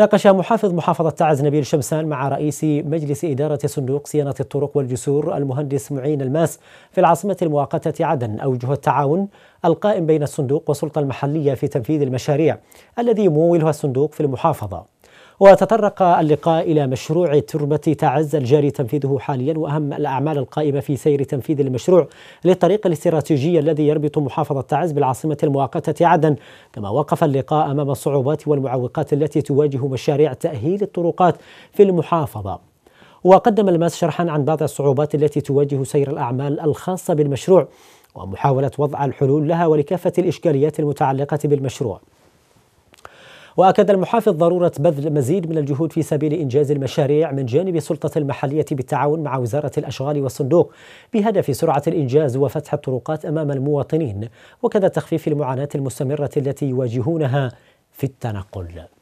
ناقش محافظ محافظة تعز نبيل شمسان مع رئيس مجلس إدارة صندوق صيانة الطرق والجسور المهندس معين الماس في العاصمة المؤقتة عدن أوجه التعاون القائم بين الصندوق والسلطة المحلية في تنفيذ المشاريع الذي يمولها الصندوق في المحافظة وتطرق اللقاء إلى مشروع تربة تعز الجاري تنفيذه حاليا وأهم الأعمال القائمة في سير تنفيذ المشروع للطريق الاستراتيجي الذي يربط محافظة تعز بالعاصمة المؤقتة عدن كما وقف اللقاء أمام الصعوبات والمعوقات التي تواجه مشاريع تأهيل الطرقات في المحافظة وقدم الماس شرحا عن بعض الصعوبات التي تواجه سير الأعمال الخاصة بالمشروع ومحاولة وضع الحلول لها ولكافة الإشكاليات المتعلقة بالمشروع وأكد المحافظ ضرورة بذل مزيد من الجهود في سبيل إنجاز المشاريع من جانب السلطة المحلية بالتعاون مع وزارة الأشغال والصندوق بهدف سرعة الإنجاز وفتح الطرقات أمام المواطنين وكذا تخفيف المعاناة المستمرة التي يواجهونها في التنقل